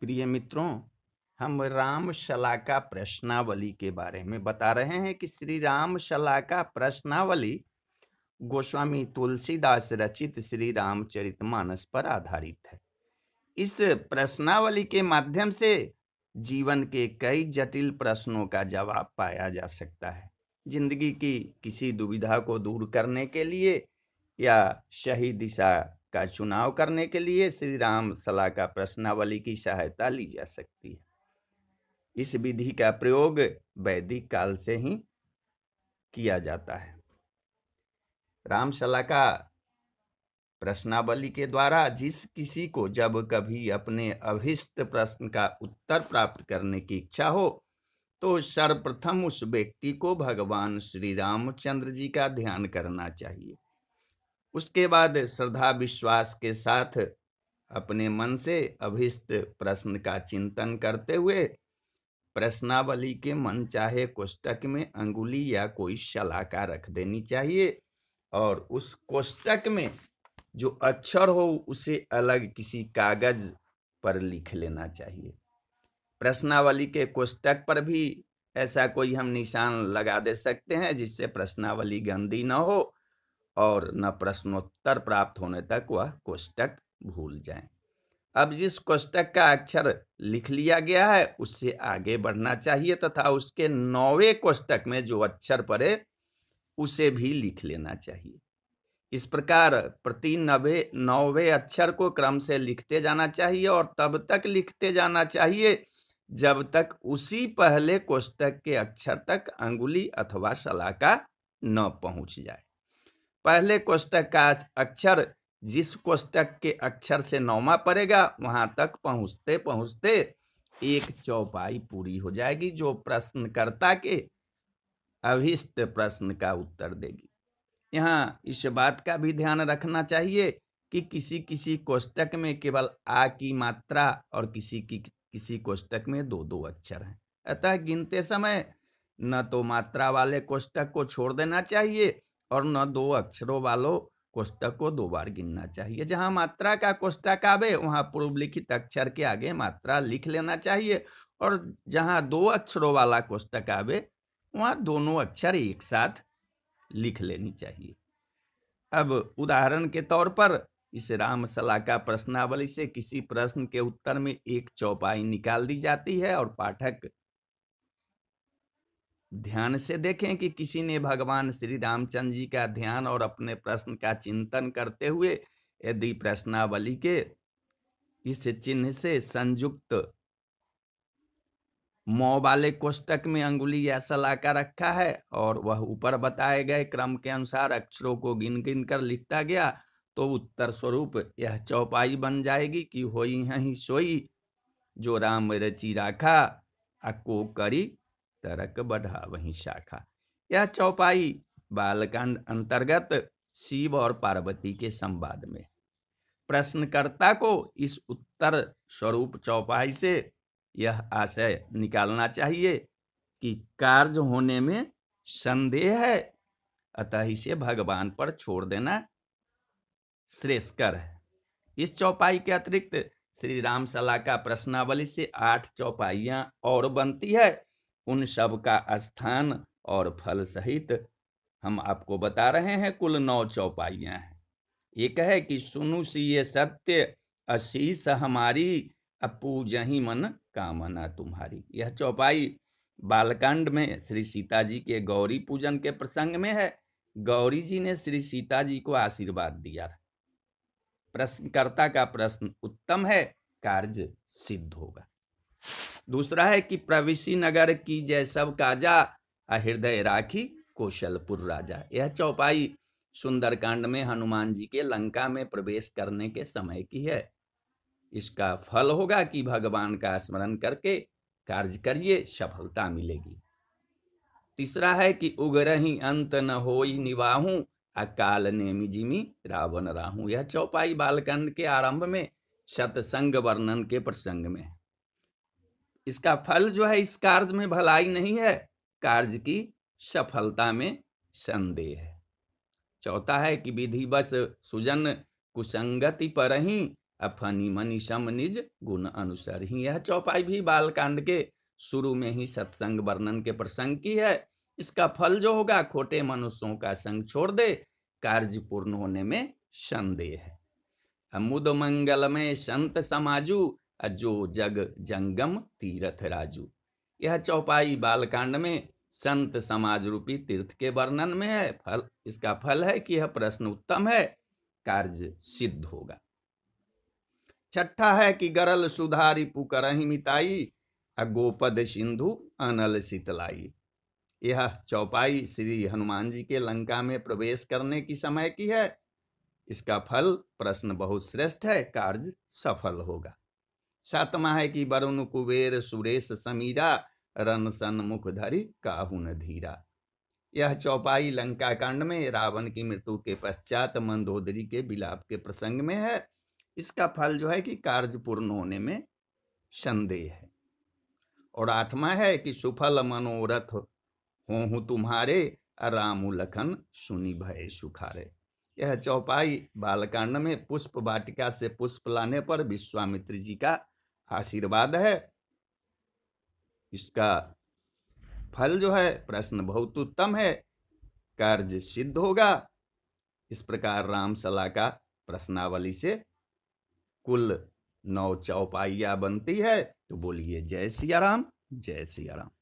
प्रिय मित्रों हम राम का प्रश्नावली के बारे में बता रहे हैं कि श्री राम का प्रश्नावली गोस्वामी तुलसीदास रचित श्री रामचरितमानस पर आधारित है इस प्रश्नावली के माध्यम से जीवन के कई जटिल प्रश्नों का जवाब पाया जा सकता है जिंदगी की किसी दुविधा को दूर करने के लिए या सही दिशा का चुनाव करने के लिए श्री राम सलाह का प्रश्नावली की सहायता ली जा सकती है इस विधि का प्रयोग वैदिक काल से ही किया जाता है रामशला का प्रश्नावली के द्वारा जिस किसी को जब कभी अपने अभिष्ट प्रश्न का उत्तर प्राप्त करने की इच्छा हो तो सर्वप्रथम उस व्यक्ति को भगवान श्री रामचंद्र जी का ध्यान करना चाहिए उसके बाद श्रद्धा विश्वास के साथ अपने मन से अभिष्ट प्रश्न का चिंतन करते हुए प्रश्नावली के मन चाहे कोष्टक में अंगुली या कोई शलाका रख देनी चाहिए और उस कोष्टक में जो अक्षर हो उसे अलग किसी कागज पर लिख लेना चाहिए प्रश्नावली के कोष्टक पर भी ऐसा कोई हम निशान लगा दे सकते हैं जिससे प्रश्नावली गंदी ना हो और न प्रश्नोत्तर प्राप्त होने तक वह कोष्टक भूल जाए अब जिस कोष्टक का अक्षर लिख लिया गया है उससे आगे बढ़ना चाहिए तथा उसके नौवे कोष्टक में जो अक्षर पड़े उसे भी लिख लेना चाहिए इस प्रकार प्रति नवे नौवे अक्षर को क्रम से लिखते जाना चाहिए और तब तक लिखते जाना चाहिए जब तक उसी पहले कोष्टक के अक्षर तक अंगुली अथवा सलाका न पहुंच जाए पहले कोष्टक का अक्षर जिस कोष्टक के अक्षर से नौमा पड़ेगा वहां तक पहुंचते पहुंचते एक चौपाई पूरी हो जाएगी जो प्रश्नकर्ता के अभिष्ट प्रश्न का उत्तर देगी यहाँ इस बात का भी ध्यान रखना चाहिए कि किसी किसी कोष्टक में केवल आ की मात्रा और किसी की किसी कोष्टक में दो दो अक्षर हैं अतः गिनते समय न तो मात्रा वाले कोष्टक को छोड़ देना चाहिए और न दो अक्षरों वालों कोष्टक को दो बार गिनना चाहिए जहां मात्रा का कोष्टक आवे वहां पूर्व लिखित अक्षर के आगे मात्रा लिख लेना चाहिए और जहां दो अक्षरों वाला कोष्टक आवे वहां दोनों अक्षर एक साथ लिख लेनी चाहिए अब उदाहरण के तौर पर इस रामसला का प्रश्नावली से किसी प्रश्न के उत्तर में एक चौपाई निकाल दी जाती है और पाठक ध्यान से देखें कि किसी ने भगवान श्री रामचंद्र जी का ध्यान और अपने प्रश्न का चिंतन करते हुए यदि प्रश्नावली के इस चिन्ह से संयुक्त मौ वाले कोष्टक में अंगुली या सलाका रखा है और वह ऊपर बताए गए क्रम के अनुसार अक्षरों को गिन गिन कर लिखता गया तो उत्तर स्वरूप यह चौपाई बन जाएगी कि होई ही सोई जो राम रची राखा अको करी तरक बढ़ा वही शाखा यह चौपाई बालकांड अंतर्गत शिव और पार्वती के संवाद में प्रश्नकर्ता को इस उत्तर स्वरूप चौपाई से यह आशय निकालना चाहिए कि कार्य होने में संदेह है अतः इसे भगवान पर छोड़ देना श्रेष्ठकर है इस चौपाई के अतिरिक्त श्री राम सला का प्रश्नावली से आठ चौपाइयां और बनती है उन सब का स्थान और फल सहित हम आपको बता रहे हैं कुल नौ चौपाइयां हैं एक है कि सुनु सी ये सत्य अशीष हमारी अपूज ही मन कामना तुम्हारी यह चौपाई बालकांड में श्री सीता जी के गौरी पूजन के प्रसंग में है गौरी जी ने श्री सीता जी को आशीर्वाद दिया था प्रश्नकर्ता का प्रश्न उत्तम है कार्य सिद्ध होगा दूसरा है कि प्रविशी नगर की जय सब काजा हृदय राखी कौशलपुर राजा यह चौपाई सुंदरकांड में हनुमान जी के लंका में प्रवेश करने के समय की है इसका फल होगा कि भगवान का स्मरण करके कार्य करिए सफलता मिलेगी तीसरा है कि उग्र ही अंत न हो निवाहू अकाल नेमी जिमी रावण राहू यह चौपाई बालकांड के आरंभ में सतसंग वर्णन के प्रसंग में है इसका फल जो है इस कार्य में भलाई नहीं है कार्य की सफलता में संदेह है चौथा है कि विधि बस सुजन कुसंगति पर ही अफनी मनी सम निज गुण अनुसार ही यह चौपाई भी बालकांड के शुरू में ही सत्संग वर्णन के प्रसंग की है इसका फल जो होगा खोटे मनुष्यों का संग छोड़ दे कार्य पूर्ण होने में संदेह है अमुद मंगल में संत समाजू अजो जग जंगम तीर्थ राजू यह चौपाई बालकांड में संत समाज रूपी तीर्थ के वर्णन में है फल इसका फल है कि यह प्रश्न उत्तम है कार्य सिद्ध होगा छठा है कि गरल सुधारी पुकरही मिताई अगोपद सिंधु अनल शीतलाई यह चौपाई श्री हनुमान जी के लंका में प्रवेश करने की समय की है इसका फल प्रश्न बहुत श्रेष्ठ है कार्य सफल होगा सातमा है कि वरुण कुबेर सुरेश समीरा रन सन मुख धरि काहुन धीरा यह चौपाई लंका कांड में रावण की मृत्यु के पश्चात मंदोदरी के विलाप के प्रसंग में है इसका फल जो है कि कार्य पूर्ण होने में संदेह है और आठवा है कि सुफल मनोरथ हो तुम्हारे रामू लखन सुनी भय सुखारे यह चौपाई बालकांड में पुष्प वाटिका से पुष्प लाने पर विश्वामित्र जी का आशीर्वाद है इसका फल जो है प्रश्न बहुत उत्तम है कार्य सिद्ध होगा इस प्रकार राम सला का प्रश्नावली से कुल नौ चौपाइया बनती है तो बोलिए जय सिया राम जय सिया राम